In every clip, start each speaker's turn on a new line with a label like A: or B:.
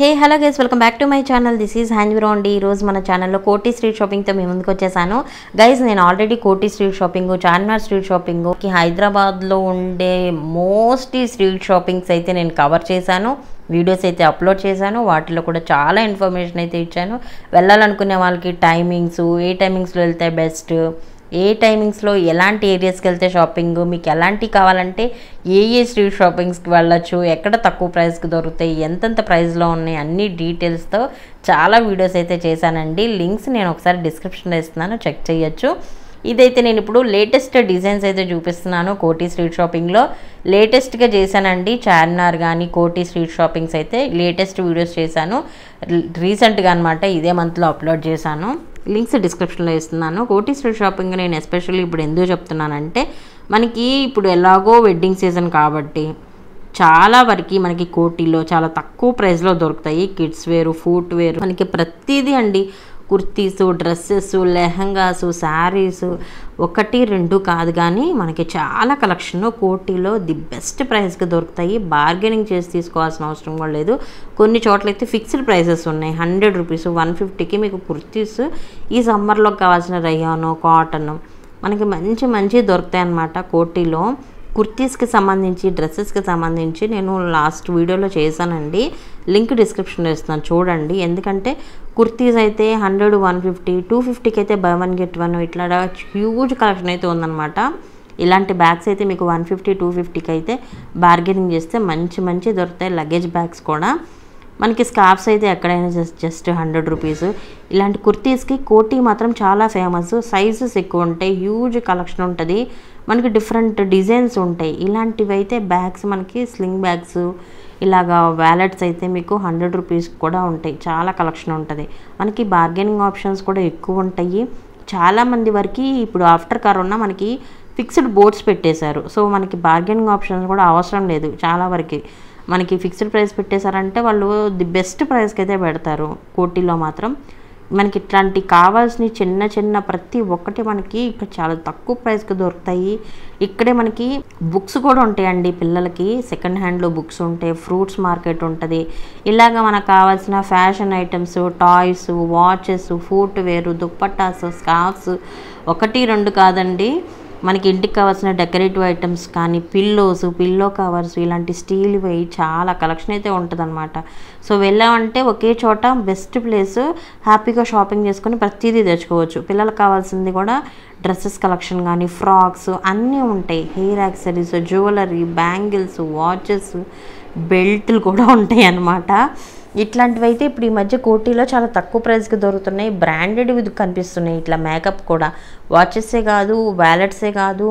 A: hey hello guys welcome back to my channel this is హ్యాండ్వీరో అండి ఈరోజు మన ఛానల్లో కోటి స్ట్రీట్ షాపింగ్తో మేము ముందుకు వచ్చేసాను గైస్ నేను already Koti street shopping Charminar street shopping హైదరాబాద్లో ఉండే మోస్ట్ స్ట్రీట్ షాపింగ్స్ అయితే నేను కవర్ చేశాను వీడియోస్ అయితే అప్లోడ్ చేశాను వాటిలో కూడా చాలా ఇన్ఫర్మేషన్ అయితే ఇచ్చాను వెళ్ళాలనుకునే వాళ్ళకి టైమింగ్స్ ఏ టైమింగ్స్లో వెళ్తే బెస్ట్ ఏ టైమింగ్స్లో ఎలాంటి ఏరియాస్కి వెళ్తే షాపింగ్ మీకు ఎలాంటివి కావాలంటే ఏ ఏ స్ట్రీట్ షాపింగ్స్కి వెళ్ళచ్చు ఎక్కడ తక్కువ ప్రైస్కి దొరుకుతాయి ఎంతెంత ప్రైస్లో ఉన్నాయి అన్ని డీటెయిల్స్తో చాలా వీడియోస్ అయితే చేశానండి లింక్స్ నేను ఒకసారి డిస్క్రిప్షన్లో ఇస్తున్నాను చెక్ చేయొచ్చు ఇదైతే నేను ఇప్పుడు లేటెస్ట్ డిజైన్స్ అయితే చూపిస్తున్నాను కోటి స్ట్రీట్ షాపింగ్లో లేటెస్ట్గా చేశానండి చార్మినార్ కానీ కోటి స్ట్రీట్ షాపింగ్స్ అయితే లేటెస్ట్ వీడియోస్ చేశాను రీసెంట్గా అనమాట ఇదే మంత్లో అప్లోడ్ చేశాను లింక్స్ డిస్క్రిప్షన్లో ఇస్తున్నాను కోటి స్ట్రీట్ షాపింగ్ నేను ఎస్పెషల్లీ ఇప్పుడు ఎందుకు చెప్తున్నానంటే మనకి ఇప్పుడు ఎలాగో వెడ్డింగ్ సీజన్ కాబట్టి చాలా వరకు మనకి కోటిలో చాలా తక్కువ ప్రైస్లో దొరుకుతాయి కిడ్స్ వేరు ఫూట్ వేరు మనకి ప్రతిదీ అండి కుర్తీసు డ్రెస్సెస్ లెహంగాసు శారీసు ఒకటి రెండు కాదు కానీ మనకి చాలా కలెక్షన్ కోటీలో ది బెస్ట్ ప్రైస్కి దొరుకుతాయి బార్గెనింగ్ చేసి తీసుకోవాల్సిన అవసరం కూడా లేదు కొన్ని చోట్ల అయితే ఫిక్స్డ్ ప్రైసెస్ ఉన్నాయి హండ్రెడ్ రూపీస్ వన్ ఫిఫ్టీకి మీకు కుర్తీస్ ఈ సమ్మర్లో కావాల్సిన రయ్యాను కాటన్ మనకి మంచి మంచి దొరుకుతాయి అన్నమాట కోటీలో కుర్తీస్కి సంబంధించి డ్రెస్సెస్కి సంబంధించి నేను లాస్ట్ వీడియోలో చేశానండి లింక్ డిస్క్రిప్షన్లో ఇస్తున్నాను చూడండి ఎందుకంటే కుర్తీస్ అయితే హండ్రెడ్ వన్ ఫిఫ్టీ టూ ఫిఫ్టీకి అయితే బై వన్ గెట్ వన్ ఇట్లా హ్యూజ్ కలెక్షన్ అయితే ఉందన్నమాట ఇలాంటి బ్యాగ్స్ అయితే మీకు వన్ ఫిఫ్టీ టూ ఫిఫ్టీకి అయితే బార్గెనింగ్ చేస్తే మంచి మంచి దొరుకుతాయి లగేజ్ బ్యాగ్స్ కూడా మనకి స్కార్ఫ్స్ అయితే ఎక్కడైనా జస్ట్ జస్ట్ హండ్రెడ్ రూపీస్ ఇలాంటి కుర్తీస్కి కోటీ మాత్రం చాలా ఫేమస్ సైజెస్ ఎక్కువ ఉంటాయి హ్యూజ్ కలెక్షన్ ఉంటుంది మనకి డిఫరెంట్ డిజైన్స్ ఉంటాయి ఇలాంటివి అయితే బ్యాగ్స్ మనకి స్లింగ్ బ్యాగ్స్ ఇలాగా వ్యాలెట్స్ అయితే మీకు హండ్రెడ్ రూపీస్ కూడా ఉంటాయి చాలా కలెక్షన్ ఉంటుంది మనకి బార్గెనింగ్ ఆప్షన్స్ కూడా ఎక్కువ ఉంటాయి చాలామంది వరకు ఇప్పుడు ఆఫ్టర్ కరోనా మనకి ఫిక్స్డ్ బోర్డ్స్ పెట్టేశారు సో మనకి బార్గెనింగ్ ఆప్షన్స్ కూడా అవసరం లేదు చాలా వరకు మనకి ఫిక్స్డ్ ప్రైస్ పెట్టేశారంటే వాళ్ళు ది బెస్ట్ ప్రైస్కి అయితే పెడతారు కోటిలో మాత్రం మనకి ఇట్లాంటి కావాల్సిన చిన్న చిన్న ప్రతి ఒక్కటి మనకి ఇక్కడ చాలా తక్కువ ప్రైస్కి దొరుకుతాయి ఇక్కడే మనకి బుక్స్ కూడా ఉంటాయండి పిల్లలకి సెకండ్ హ్యాండ్లో బుక్స్ ఉంటాయి ఫ్రూట్స్ మార్కెట్ ఉంటుంది ఇలాగ మనకు కావాల్సిన fashion items toys watches footwear dupattas scarfs ఒకటి రెండు కాదండి మనకి ఇంటికి కావాల్సిన డెకరేటివ్ ఐటమ్స్ కానీ పిల్లోస్ పిల్లో కవర్స్ ఇలాంటి స్టీల్ వేయి చాలా కలెక్షన్ అయితే అనమాట సో వెళ్ళామంటే ఒకే చోట బెస్ట్ ప్లేస్ హ్యాపీగా షాపింగ్ చేసుకొని ప్రతిదీ తెచ్చుకోవచ్చు పిల్లలకు కావాల్సింది కూడా డ్రెస్సెస్ కలెక్షన్ కానీ ఫ్రాక్స్ అన్నీ ఉంటాయి hair accessories jewellery bangles watches బెల్ట్లు కూడా ఉంటాయి అన్నమాట ఇట్లాంటివి అయితే ఇప్పుడు ఈ మధ్య కోటీలో చాలా తక్కువ ప్రైస్కి దొరుకుతున్నాయి బ్రాండెడ్ కనిపిస్తున్నాయి ఇట్లా మేకప్ కూడా వాచెస్సే కాదు వ్యాలెట్సే కాదు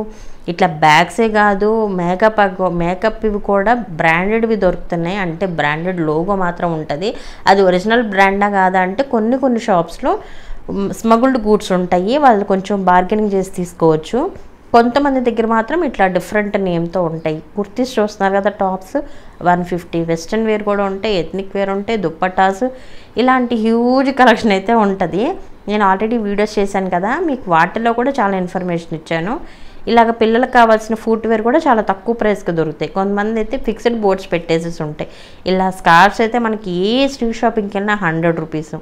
A: ఇట్లా బ్యాగ్సే కాదు మేకప్ మేకప్ ఇవి కూడా బ్రాండెడ్వి దొరుకుతున్నాయి అంటే బ్రాండెడ్ లోగో మాత్రం ఉంటుంది అది ఒరిజినల్ బ్రాండా కాదా అంటే కొన్ని కొన్ని షాప్స్లో స్మగుల్డ్ గూడ్స్ ఉంటాయి వాళ్ళు కొంచెం బార్గెనింగ్ చేసి తీసుకోవచ్చు కొంతమంది దగ్గర మాత్రం ఇట్లా డిఫరెంట్ నేమ్తో ఉంటాయి కుర్తీస్ చూస్తున్నారు కదా tops one fifty western wear కూడా ఉంటాయి ఎథ్నిక్ వేర్ ఉంటాయి దుప్పటాస్ ఇలాంటి హ్యూజ్ కలెక్షన్ అయితే ఉంటుంది నేను ఆల్రెడీ వీడియోస్ చేశాను కదా మీకు వాటిలో కూడా చాలా ఇన్ఫర్మేషన్ ఇచ్చాను ఇలాగ పిల్లలకు కావాల్సిన వేర్ కూడా చాలా తక్కువ ప్రైస్కి దొరుకుతాయి కొంతమంది అయితే ఫిక్స్డ్ బోర్డ్స్ పెట్టేసేసి ఉంటాయి ఇలా స్కార్ఫ్స్ అయితే మనకి ఏ స్ట్రీట్ షాపింగ్కి వెళ్ళినా హండ్రెడ్ రూపీస్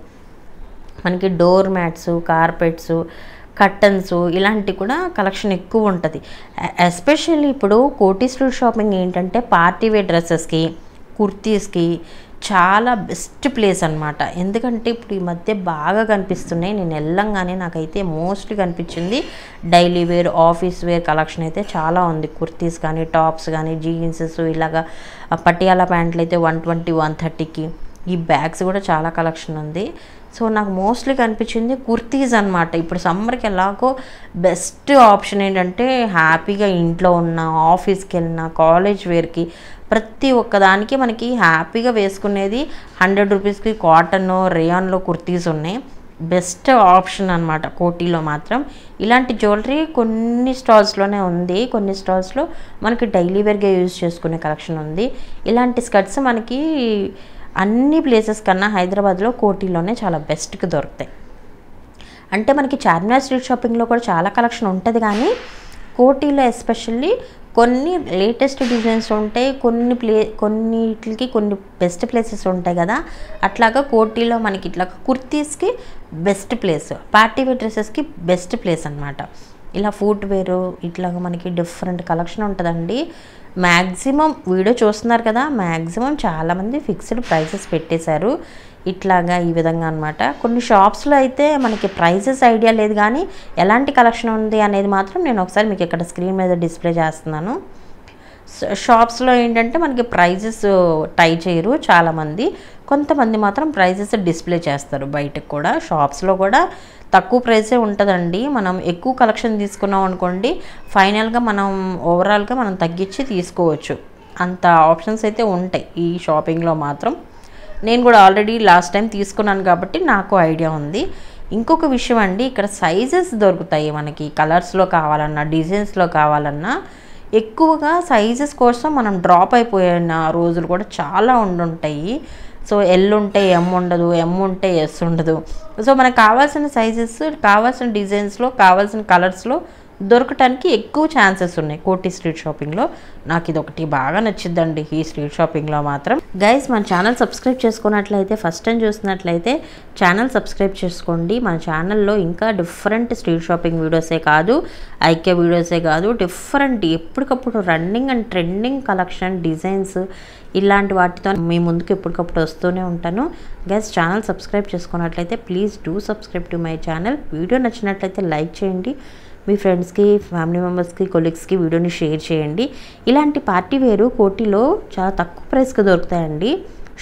A: మనకి డోర్ మ్యాట్స్ కార్పెట్స్ కర్టన్స్ ఇలాంటి కూడా కలెక్షన్ ఎక్కువ ఉంటుంది ఎస్పెషల్లీ ఇప్పుడు కోటి స్ట్రీట్ షాపింగ్ ఏంటంటే పార్టీ వేర్ డ్రెస్సెస్కి కుర్తీస్కి చాలా బెస్ట్ ప్లేస్ అనమాట ఎందుకంటే ఇప్పుడు ఈ మధ్య బాగా కనిపిస్తున్నాయి నేను వెళ్ళంగానే నాకైతే మోస్ట్లీ కనిపించింది daily wear office wear collection అయితే చాలా ఉంది కుర్తీస్ కానీ టాప్స్ కానీ జీన్సెస్ ఇలాగా పట్టియాల ప్యాంట్లు అయితే వన్ ట్వంటీ వన్ థర్టీకి ఈ బ్యాగ్స్ కూడా చాలా కలెక్షన్ ఉంది సో నాకు మోస్ట్లీ కనిపించింది కుర్తీస్ అనమాట ఇప్పుడు సమ్మర్కి ఎలాగో బెస్ట్ ఆప్షన్ ఏంటంటే హ్యాపీగా ఇంట్లో ఉన్న ఆఫీస్కి వెళ్ళిన కాలేజ్ వేర్కి ప్రతి ఒక్కదానికి మనకి హ్యాపీగా వేసుకునేది హండ్రెడ్ రూపీస్కి కాటన్ రేయాన్లో కుర్తీస్ ఉన్నాయి బెస్ట్ ఆప్షన్ అనమాట కోటీలో మాత్రం ఇలాంటి జ్యువెలరీ కొన్ని స్టాల్స్లోనే ఉంది కొన్ని స్టాల్స్లో మనకి డైలీ వేర్గా యూజ్ చేసుకునే కలెక్షన్ ఉంది ఇలాంటి స్కర్ట్స్ మనకి అన్ని ప్లేసెస్ కన్నా హైదరాబాద్లో కోటిలోనే చాలా బెస్ట్కి దొరుకుతాయి అంటే మనకి చార్మినార్ స్ట్రీట్ షాపింగ్లో కూడా చాలా కలెక్షన్ ఉంటుంది కానీ కోటిలో ఎస్పెషల్లీ కొన్ని లేటెస్ట్ డిజైన్స్ ఉంటాయి కొన్ని ప్లే కొన్నిటికి కొన్ని బెస్ట్ ప్లేసెస్ ఉంటాయి కదా అట్లాగా కోటిలో మనకి ఇట్లా కుర్తీస్కి బెస్ట్ ప్లేస్ పార్టీ డ్రెస్సెస్కి బెస్ట్ ప్లేస్ అనమాట ఇలా ఫుట్ వేరు ఇట్లాగా మనకి డిఫరెంట్ కలెక్షన్ ఉంటుందండి మ్యాక్సిమం వీడియో చూస్తున్నారు కదా మ్యాక్సిమం చాలామంది ఫిక్స్డ్ ప్రైసెస్ పెట్టేశారు ఇట్లాగా ఈ విధంగా అనమాట కొన్ని షాప్స్లో అయితే మనకి ప్రైసెస్ ఐడియా లేదు కానీ ఎలాంటి కలెక్షన్ ఉంది అనేది మాత్రం నేను ఒకసారి మీకు ఇక్కడ స్క్రీన్ మీద డిస్ప్లే చేస్తున్నాను షాప్స్లో ఏంటంటే మనకి ప్రైజెస్ టై చేయరు చాలామంది కొంతమంది మాత్రం ప్రైజెస్ డిస్ప్లే చేస్తారు బయటకు కూడా షాప్స్లో కూడా తక్కువ ప్రైసే ఉంటుందండి మనం ఎక్కువ కలెక్షన్ తీసుకున్నాం అనుకోండి ఫైనల్గా మనం ఓవరాల్గా మనం తగ్గించి తీసుకోవచ్చు అంత ఆప్షన్స్ అయితే ఉంటాయి ఈ షాపింగ్లో మాత్రం నేను కూడా ఆల్రెడీ లాస్ట్ టైం తీసుకున్నాను కాబట్టి నాకు ఐడియా ఉంది ఇంకొక విషయం అండి ఇక్కడ సైజెస్ దొరుకుతాయి మనకి కలర్స్లో కావాలన్నా డిజైన్స్లో కావాలన్నా ఎక్కువగా సైజెస్ కోసం మనం డ్రాప్ అయిపోయిన రోజులు కూడా చాలా ఉండుంటాయి సో ఎల్ ఉంటే ఎమ్ ఉండదు ఎమ్ ఉంటే ఎస్ ఉండదు సో మనకు కావాల్సిన సైజెస్ కావాల్సిన డిజైన్స్లో కావాల్సిన కలర్స్లో దొరకటానికి ఎక్కువ ఛాన్సెస్ ఉన్నాయి కోటి స్ట్రీట్ షాపింగ్లో నాకు ఇది ఒకటి బాగా నచ్చిందండి ఈ స్ట్రీట్ షాపింగ్లో మాత్రం గైస్ మన ఛానల్ సబ్స్క్రైబ్ చేసుకున్నట్లయితే ఫస్ట్ టైం చూసినట్లయితే ఛానల్ సబ్స్క్రైబ్ చేసుకోండి మన ఛానల్లో ఇంకా డిఫరెంట్ స్ట్రీట్ షాపింగ్ వీడియోసే కాదు ఐక్య వీడియోసే కాదు డిఫరెంట్ ఎప్పటికప్పుడు running and trending collection designs ఇలాంటి వాటితో మీ ముందుకు ఎప్పటికప్పుడు వస్తూనే ఉంటాను గైస్ ఛానల్ సబ్స్క్రైబ్ చేసుకున్నట్లయితే please do subscribe to my channel video నచ్చినట్లయితే లైక్ చేయండి మీ ఫ్రెండ్స్కి ఫ్యామిలీ మెంబర్స్కి కొలీగ్స్కి వీడియోని షేర్ చేయండి ఇలాంటి పార్టీ వేరు కోటిలో చాలా తక్కువ ప్రైస్కి దొరుకుతాయండి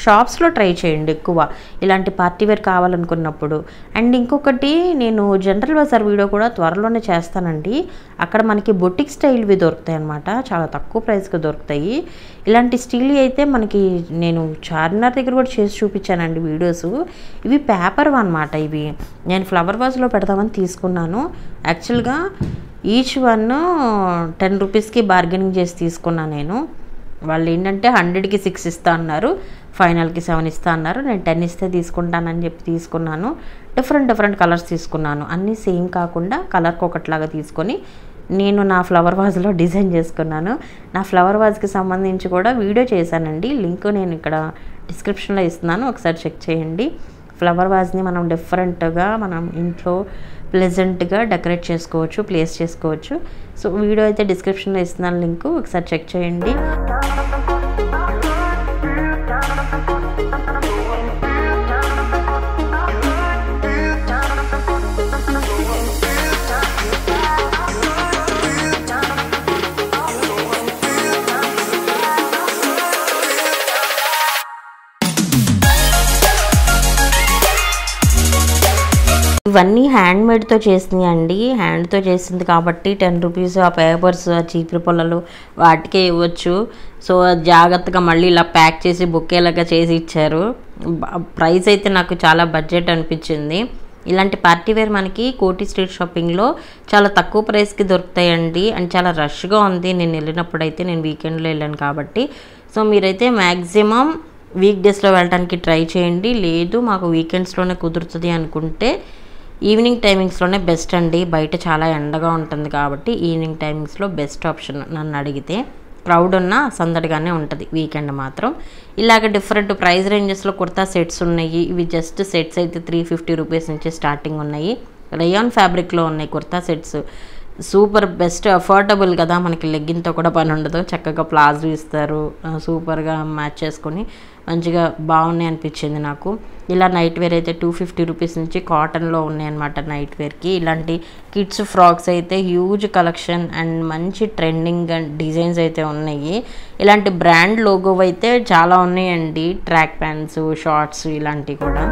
A: షాప్స్లో ట్రై చేయండి ఎక్కువ ఇలాంటి పార్టీ వేర్ కావాలనుకున్నప్పుడు అండ్ ఇంకొకటి నేను జనరల్ బజార్ వీడియో కూడా త్వరలోనే చేస్తానండి అక్కడ మనకి బొటిక్ స్టైల్వి దొరుకుతాయి అనమాట చాలా తక్కువ ప్రైస్కి దొరుకుతాయి ఇలాంటి స్టీల్ అయితే మనకి నేను చార్మినార్ దగ్గర కూడా చేసి చూపించానండి వీడియోస్ ఇవి పేపర్ అనమాట ఇవి నేను ఫ్లవర్ వాజ్లో పెడదామని తీసుకున్నాను యాక్చువల్గా ఈచ్ వన్ టెన్ రూపీస్కి బార్గెనింగ్ చేసి తీసుకున్నాను నేను వాళ్ళు ఏంటంటే హండ్రెడ్కి సిక్స్ ఇస్తా అన్నారు ఫైనల్కి సెవెన్ ఇస్తా అన్నారు నేను టెన్ ఇస్తే తీసుకుంటానని చెప్పి తీసుకున్నాను డిఫరెంట్ డిఫరెంట్ కలర్స్ తీసుకున్నాను అన్నీ సేమ్ కాకుండా కలర్కి ఒకటిలాగా తీసుకొని నేను నా ఫ్లవర్ వాజ్లో డిజైన్ చేసుకున్నాను నా ఫ్లవర్ వాజ్కి సంబంధించి కూడా వీడియో చేశానండి లింక్ నేను ఇక్కడ డిస్క్రిప్షన్లో ఇస్తున్నాను ఒకసారి చెక్ చేయండి ఫ్లవర్ వాజ్ని మనం డిఫరెంట్గా మనం ఇంట్లో ప్లెజెంట్గా డెకరేట్ చేసుకోవచ్చు ప్లేస్ చేసుకోవచ్చు సో వీడియో అయితే డిస్క్రిప్షన్లో ఇస్తున్నాను లింకు ఒకసారి చెక్ చేయండి ఇవన్నీ మేడ్తో చేసినాయి అండి హ్యాండ్తో చేసింది కాబట్టి టెన్ రూపీస్ ఆ పేపర్స్ చీపురు పొలలు వాటికే ఇవ్వచ్చు సో జాగ్రత్తగా మళ్ళీ ఇలా ప్యాక్ చేసి బుక్కేలాగా చేసి ఇచ్చారు ప్రైస్ అయితే నాకు చాలా బడ్జెట్ అనిపించింది ఇలాంటి పార్టీ వేర్ మనకి కోటి స్ట్రీట్ షాపింగ్లో చాలా తక్కువ ప్రైస్కి దొరుకుతాయండి అండ్ చాలా రష్గా ఉంది నేను వెళ్ళినప్పుడు అయితే నేను వీకెండ్లో వెళ్ళాను కాబట్టి సో మీరైతే మ్యాక్సిమం వీక్ డేస్లో వెళ్ళడానికి ట్రై చేయండి లేదు మాకు వీకెండ్స్లోనే కుదురుతుంది అనుకుంటే ఈవినింగ్ టైమింగ్స్లోనే బెస్ట్ అండి బయట చాలా ఎండగా ఉంటుంది కాబట్టి ఈవినింగ్ టైమింగ్స్లో బెస్ట్ ఆప్షన్ నన్ను అడిగితే క్రౌడ్ ఉన్నా సందడిగానే ఉంటుంది వీకెండ్ మాత్రం ఇలాగ డిఫరెంట్ ప్రైస్ రేంజెస్లో కుర్తా సెట్స్ ఉన్నాయి ఇవి జస్ట్ సెట్స్ అయితే త్రీ ఫిఫ్టీ రూపీస్ నుంచి స్టార్టింగ్ ఉన్నాయి రయాన్ ఫ్యాబ్రిక్లో ఉన్నాయి kurta sets super best affordable కదా మనకి లెగ్గింగ్తో కూడా పని ఉండదు చక్కగా ప్లాజో ఇస్తారు సూపర్గా మ్యాచ్ చేసుకొని మంచిగా బాగున్నాయి అనిపించింది నాకు ఇలా నైట్ వేర్ అయితే టూ ఫిఫ్టీ రూపీస్ నుంచి కాటన్లో ఉన్నాయన్నమాట నైట్ వేర్కి ఇలాంటి కిడ్స్ ఫ్రాక్స్ అయితే హ్యూజ్ కలెక్షన్ అండ్ మంచి ట్రెండింగ్ అండ్ డిజైన్స్ అయితే ఉన్నాయి ఇలాంటి బ్రాండ్ లోగో అయితే చాలా ఉన్నాయండి ట్రాక్ ప్యాంట్స్ షార్ట్స్ ఇలాంటివి కూడా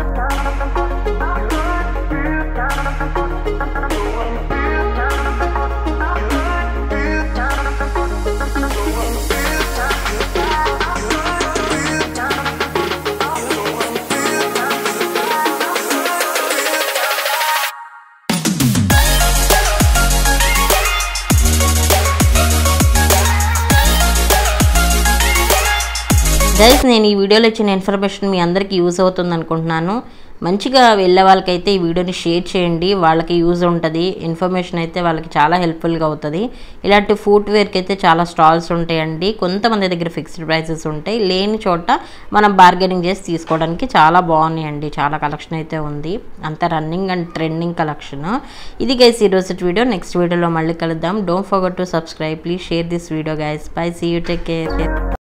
A: గైస్ నేను ఈ వీడియోలో ఇచ్చిన ఇన్ఫర్మేషన్ మీ అందరికీ యూజ్ అవుతుంది అనుకుంటున్నాను మంచిగా వెళ్ళే వాళ్ళకైతే ఈ వీడియోని షేర్ చేయండి వాళ్ళకి యూజ్ ఉంటుంది ఇన్ఫర్మేషన్ అయితే వాళ్ళకి చాలా హెల్ప్ఫుల్గా అవుతుంది ఇలాంటి ఫుట్వేర్కి అయితే చాలా స్టాల్స్ ఉంటాయండి కొంతమంది దగ్గర ఫిక్స్డ్ ప్రైసెస్ ఉంటాయి లేని చోట మనం బార్గెనింగ్ చేసి తీసుకోవడానికి చాలా బాగున్నాయండి చాలా కలెక్షన్ అయితే ఉంది అంత రన్నింగ్ అండ్ ట్రెండింగ్ కలెక్షన్ ఇది గైస్ ఈరోజు వీడియో నెక్స్ట్ వీడియోలో మళ్ళీ కలుద్దాం don't forget to subscribe please share this video guys bye see you take care